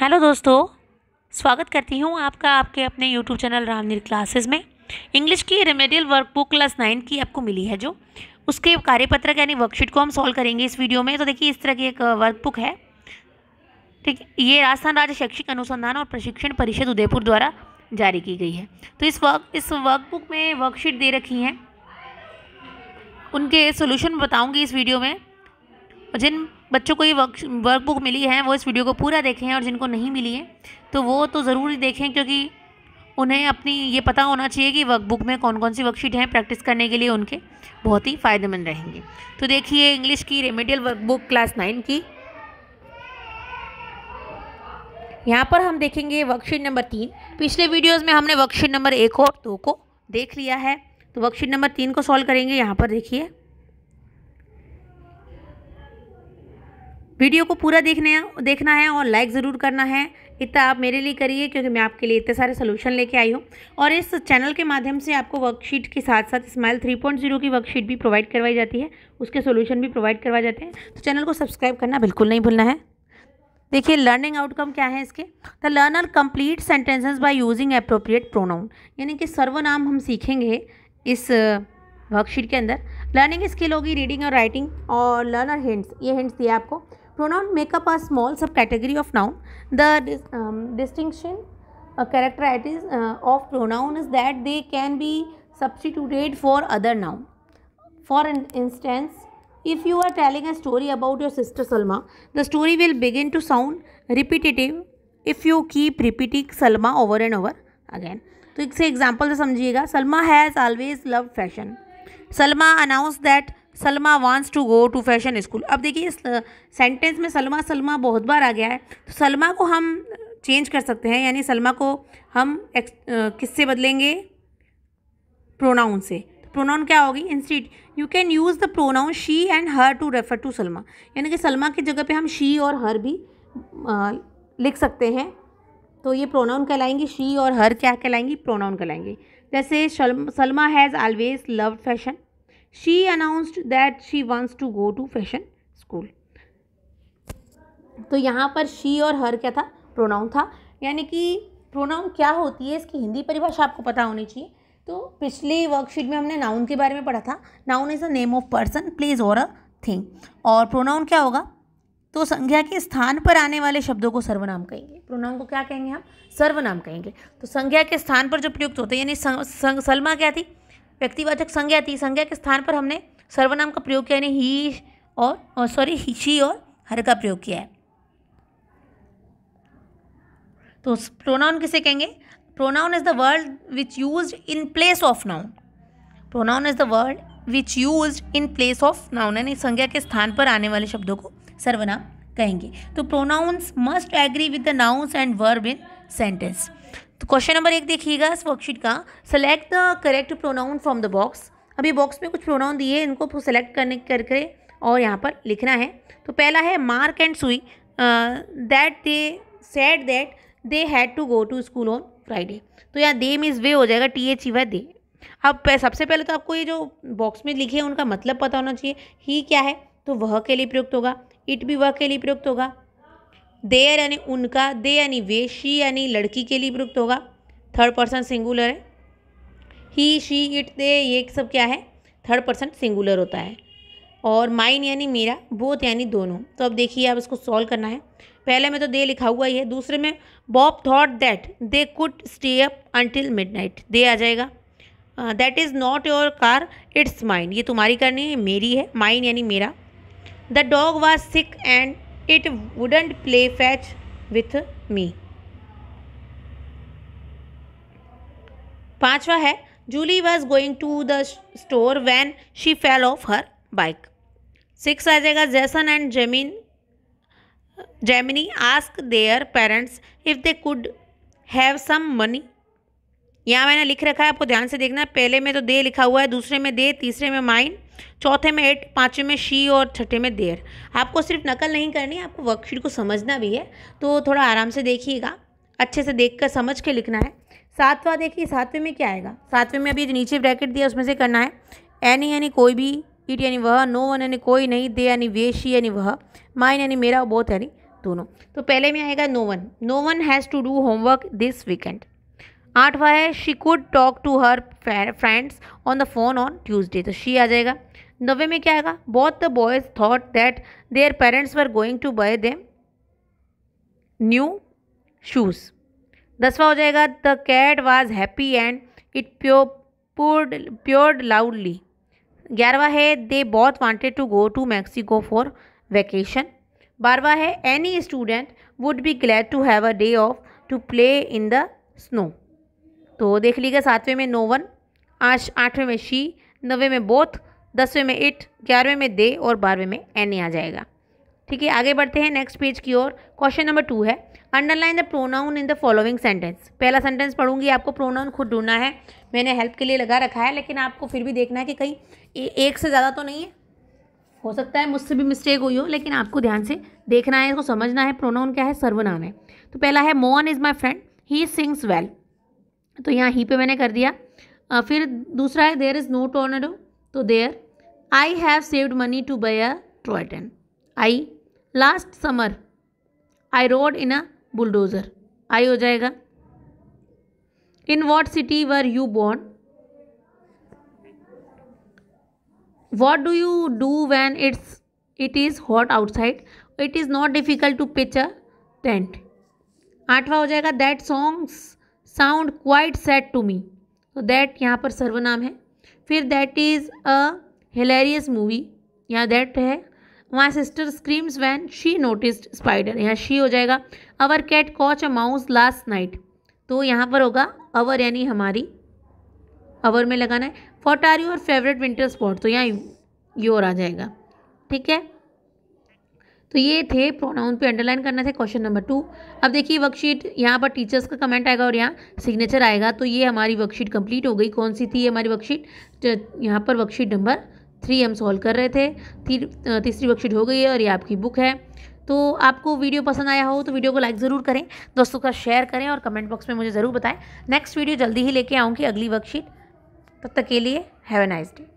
Hello दोस्तों स्वागत करती हूँ आपका आपके अपने यूट्यूब चैनल रामनीर क्लासेस में इंग्लिश की रेमेडियल वर्कबुक क्लास नाइन की आपको मिली है जो उसके कार्यपत्रक यानी वर्कशीट को हम सॉल्व करेंगे इस वीडियो में तो देखिए इस तरह की एक वर्कबुक है ठीक ये राजस्थान राज्य शैक्षिक अनुसंधान और प्रशिक्षण परिषद उदयपुर द्वारा जारी की गई है तो इस वर्क इस वर्कबुक में वर्कशीट दे रखी हैं उनके सोल्यूशन बताऊँगी इस वीडियो में और जिन बच्चों को ये वर्क वर्कबुक मिली है वो इस वीडियो को पूरा देखें और जिनको नहीं मिली है तो वो तो ज़रूर देखें क्योंकि उन्हें अपनी ये पता होना चाहिए कि वर्कबुक में कौन कौन सी वर्कशीट हैं प्रैक्टिस करने के लिए उनके बहुत ही फ़ायदेमंद रहेंगे तो देखिए इंग्लिश की रेमेडियल वर्कबुक क्लास नाइन की यहाँ पर हम देखेंगे वर्कशीट नंबर तीन पिछले वीडियोज़ में हमने वर्कशीट नंबर एक और दो को देख लिया है तो वर्कशीट नंबर तीन को सॉल्व करेंगे यहाँ पर देखिए वीडियो को पूरा देखने देखना है और लाइक ज़रूर करना है इतना आप मेरे लिए करिए क्योंकि मैं आपके लिए इतने सारे सोल्यूशन लेके आई हूँ और इस चैनल के माध्यम से आपको वर्कशीट के साथ साथ स्माइल 3.0 की वर्कशीट भी प्रोवाइड करवाई जाती है उसके सोल्यूशन भी प्रोवाइड करवाए जाते हैं तो चैनल को सब्सक्राइब करना बिल्कुल नहीं भूलना है देखिए लर्निंग आउटकम क्या है इसके the learner complete sentences by using appropriate pronoun यानी कि सर्वनाम हम सीखेंगे इस वर्कशीट के अंदर लर्निंग स्किल होगी रीडिंग और राइटिंग और लर्नर हिंट्स ये हिंट्स दिए आपको Pronoun make up a small subcategory of noun. The um, distinction uh, characteristics uh, of pronoun is that they can be substituted for other noun. For instance, if you are telling a story about your sister Salma, the story will begin to sound repetitive if you keep repeating Salma over and over again. तो इससे example से समझिएगा Salma has always love fashion Salma announce that Salma wants to go to fashion school अब देखिए इस sentence में सलमा सलमा बहुत बार आ गया है तो सलमा को हम चेंज कर सकते हैं यानी सलमा को हम किससे बदलेंगे प्रोनाउन से तो प्रोनाउन क्या होगी instead you can use the pronoun she and her to refer to Salma यानी कि सलमा की जगह पे हम शी और हर भी आ, लिख सकते हैं तो ये प्रोनाउन कहलाएंगी शी और हर क्या कहलाएंगी प्रोनाउन कहलाएंगी जैसे Salma has always love fashion she announced that she wants to go to fashion school तो यहाँ पर she और her क्या था प्रोनाउन था यानी कि प्रोनाउन क्या होती है इसकी हिंदी परिभाषा आपको पता होनी चाहिए तो पिछले वर्कशीट में हमने नाउन के बारे में पढ़ा था noun is a name of person place और अ थिंग और प्रोनाउन क्या होगा तो संज्ञा के स्थान पर आने वाले शब्दों को सर्वनाम कहेंगे प्रोनाउन को क्या कहेंगे हम सर्वनाम कहेंगे तो संज्ञा के स्थान पर जो प्रयुक्त होते हैं यानी सलमा क्या थी व्यक्तिवाचक संज्ञा थी संज्ञा के स्थान पर हमने सर्वनाम का प्रयोग किया यानी ही और, सॉरी शी और हर का प्रयोग किया है तो प्रोनाउन किसे कहेंगे pronoun is the word which use in place of noun pronoun is the word which use in place of noun यानी संज्ञा के स्थान पर आने वाले शब्दों को सर्वनाम कहेंगे तो pronouns must agree with the nouns and verb in sentence तो क्वेश्चन नंबर एक देखिएगा इस वर्कशीट का select the correct pronoun from the box अभी बॉक्स में कुछ प्रोनाउन दिए हैं इनको सेलेक्ट करने करके और यहाँ पर लिखना है तो पहला है Mark and Sue that they set that they had to go to school on Friday तो यहाँ दे मीन्स वे हो जाएगा T H E Y they अब सबसे पहले तो आपको ये जो बॉक्स में लिखे हैं उनका मतलब पता होना चाहिए ही क्या है तो वह के लिए प्रयुक्त होगा इट भी वह के लिए प्रयुक्त होगा देयर यानी उनका दे यानी वे शी यानी लड़की के लिए प्रयुक्त होगा थर्ड पर्सन सिंगुलर है ही शी इट दे ये सब क्या है थर्ड पर्सन सिंगुलर होता है और माइन यानी मेरा बोथ यानी दोनों तो अब देखिए अब इसको सॉल्व करना है पहले में तो दे लिखा हुआ ही है दूसरे में Bob thought that they could stay up until midnight they आ जाएगा that is not your car it's mine ये तुम्हारी करनी है मेरी है माइन यानी मेरा the dog was sick and it wouldn't play fetch with me पांचवा है Julie was going to the store when she fell off her bike six आ जाएगा Jason and Jemin Jemini ask their parents if they could have some money यहाँ मैंने लिख रखा है आपको ध्यान से देखना पहले में तो दे लिखा हुआ है दूसरे में दे तीसरे में माइंड चौथे में एट पाँचवें में शी और छठे में देर आपको सिर्फ नकल नहीं करनी है आपको वर्कशीट को समझना भी है तो थोड़ा आराम से देखिएगा अच्छे से देख कर समझ के लिखना है सातवां देखिए सातवें में क्या आएगा सातवें में अभी नीचे ब्रैकेट दिया उसमें से करना है एनी यानी कोई भी इट यानी वह नो वन यानी कोई नहीं दे यानी वे शी यानी वह माइन यानी मेरा बोथ यानी दोनों तो पहले में आएगा no one no one has to do homework this weekend आठवा है she could talk to her friends on the phone on Tuesday तो शी आ जाएगा नवे में क्या आएगा both the boys thought that their parents were going to buy them new shoes दसवा हो जाएगा the cat was happy and it प्यो पूर्ड प्योर्ड लाउडली ग्यारहवा है दे बहुत wanted to go to Mexico for vacation बारहवा है any student would be glad to have a day off to play in the snow तो देख लीजिएगा सातवें में नोवन आठ आठवें में शी नवे में बोथ दसवें में इट ग्यारहवें में दे और बारहवें में एनी आ जाएगा ठीक है आगे बढ़ते हैं नेक्स्ट पेज की ओर क्वेश्चन नंबर टू है underline the pronoun in the following sentence पहला सेंटेंस पढ़ूंगी आपको प्रोनाउन खुद ढूंढना है मैंने हेल्प के लिए लगा रखा है लेकिन आपको फिर भी देखना है कि कहीं एक से ज़्यादा तो नहीं है हो सकता है मुझसे भी मिस्टेक हुई हो लेकिन आपको ध्यान से देखना है इसको समझना है प्रोनाउन क्या है सर्वनाम है तो पहला है Mohan is my friend he sings well तो यहाँ ही पे मैंने कर दिया फिर दूसरा है देर इज़ नो टोनडो तो there I have saved money to buy a toy train I last summer I rode in a bulldozer आई हो जाएगा in what city were you born what do you do when it's it is hot outside it is not difficult to pitch a tent आठवा हो जाएगा that songs sound quite sad to me तो that यहाँ पर सर्वनाम है फिर that is a hilarious movie यहाँ दैट है my sister screams when she noticed spider यहाँ शी हो जाएगा our cat caught a mouse last night तो यहाँ पर होगा अवर यानी हमारी अवर में लगाना है what are your favourite winter spot तो यहाँ योर आ जाएगा ठीक है तो ये थे प्रोनाउन पे अंडरलाइन करना थे क्वेश्चन नंबर टू अब देखिए वर्कशीट यहाँ पर टीचर्स का कमेंट आएगा और यहाँ सिग्नेचर आएगा तो ये हमारी वर्कशीट कंप्लीट हो गई कौन सी थी हमारी वर्कशीट यहाँ पर वर्कशीट नंबर थ्री हम सॉल्व कर रहे थे तीसरी वर्कशीट हो गई है और ये आपकी बुक है तो आपको वीडियो पसंद आया हो तो वीडियो को लाइक ज़रूर करें दोस्तों का शेयर करें और कमेंट बॉक्स में मुझे ज़रूर बताएं नेक्स्ट वीडियो जल्दी ही लेके आऊँगी अगली वर्कशीट तब तक के लिए हैव ए नाइस डे